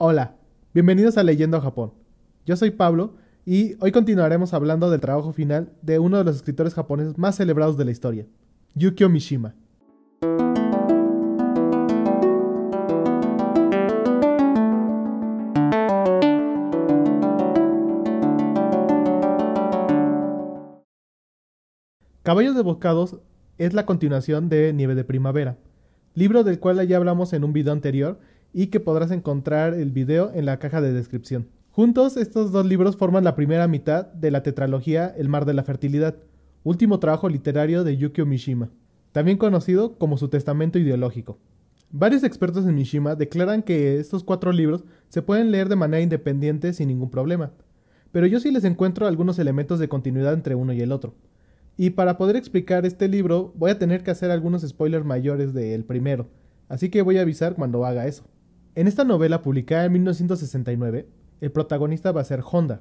Hola, bienvenidos a Leyendo Japón. Yo soy Pablo y hoy continuaremos hablando del trabajo final de uno de los escritores japoneses más celebrados de la historia, Yukio Mishima. Caballos de es la continuación de Nieve de Primavera, libro del cual ya hablamos en un video anterior y que podrás encontrar el video en la caja de descripción. Juntos, estos dos libros forman la primera mitad de la tetralogía El mar de la fertilidad, último trabajo literario de Yukio Mishima, también conocido como su testamento ideológico. Varios expertos en Mishima declaran que estos cuatro libros se pueden leer de manera independiente sin ningún problema, pero yo sí les encuentro algunos elementos de continuidad entre uno y el otro. Y para poder explicar este libro voy a tener que hacer algunos spoilers mayores del primero, así que voy a avisar cuando haga eso. En esta novela publicada en 1969, el protagonista va a ser Honda,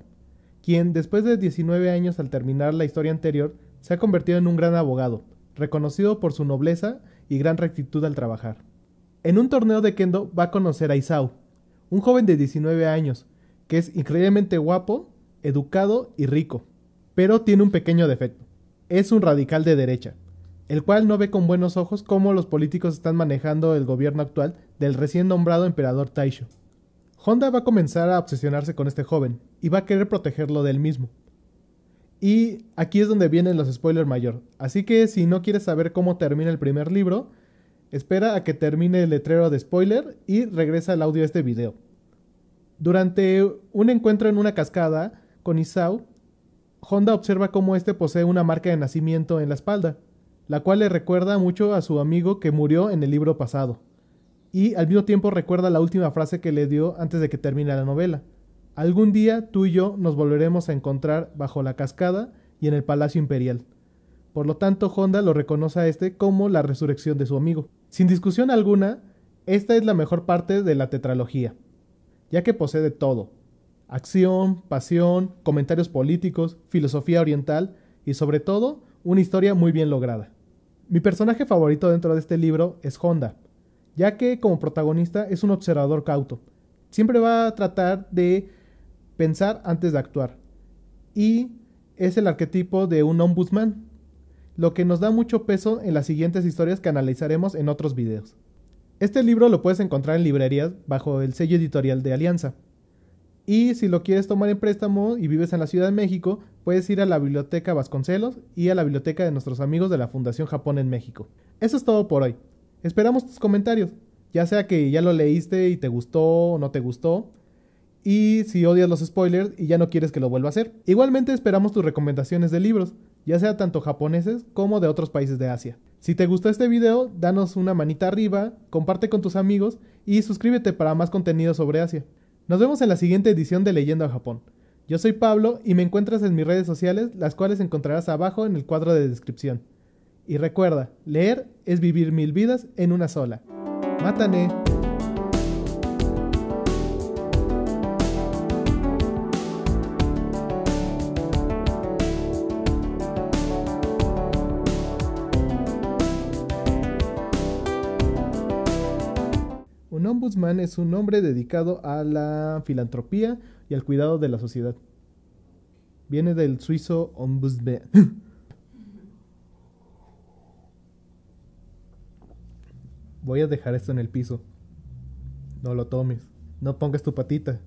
quien después de 19 años al terminar la historia anterior se ha convertido en un gran abogado, reconocido por su nobleza y gran rectitud al trabajar. En un torneo de kendo va a conocer a Isao, un joven de 19 años, que es increíblemente guapo, educado y rico, pero tiene un pequeño defecto, es un radical de derecha el cual no ve con buenos ojos cómo los políticos están manejando el gobierno actual del recién nombrado emperador Taisho. Honda va a comenzar a obsesionarse con este joven y va a querer protegerlo del mismo. Y aquí es donde vienen los spoilers mayor, así que si no quieres saber cómo termina el primer libro, espera a que termine el letrero de spoiler y regresa al audio de este video. Durante un encuentro en una cascada con Isao, Honda observa cómo este posee una marca de nacimiento en la espalda, la cual le recuerda mucho a su amigo que murió en el libro pasado. Y al mismo tiempo recuerda la última frase que le dio antes de que termine la novela. Algún día tú y yo nos volveremos a encontrar bajo la cascada y en el Palacio Imperial. Por lo tanto, Honda lo reconoce a este como la resurrección de su amigo. Sin discusión alguna, esta es la mejor parte de la tetralogía, ya que posee de todo. Acción, pasión, comentarios políticos, filosofía oriental y sobre todo una historia muy bien lograda. Mi personaje favorito dentro de este libro es Honda, ya que como protagonista es un observador cauto. Siempre va a tratar de pensar antes de actuar. Y es el arquetipo de un ombudsman, lo que nos da mucho peso en las siguientes historias que analizaremos en otros videos. Este libro lo puedes encontrar en librerías bajo el sello editorial de Alianza. Y si lo quieres tomar en préstamo y vives en la Ciudad de México, puedes ir a la Biblioteca Vasconcelos y a la Biblioteca de nuestros amigos de la Fundación Japón en México. Eso es todo por hoy. Esperamos tus comentarios, ya sea que ya lo leíste y te gustó o no te gustó, y si odias los spoilers y ya no quieres que lo vuelva a hacer. Igualmente esperamos tus recomendaciones de libros, ya sea tanto japoneses como de otros países de Asia. Si te gustó este video, danos una manita arriba, comparte con tus amigos y suscríbete para más contenido sobre Asia. Nos vemos en la siguiente edición de Leyendo a Japón. Yo soy Pablo y me encuentras en mis redes sociales, las cuales encontrarás abajo en el cuadro de descripción. Y recuerda, leer es vivir mil vidas en una sola. Mátane. ombudsman es un hombre dedicado a la filantropía y al cuidado de la sociedad. Viene del suizo ombudsman. Voy a dejar esto en el piso. No lo tomes. No pongas tu patita.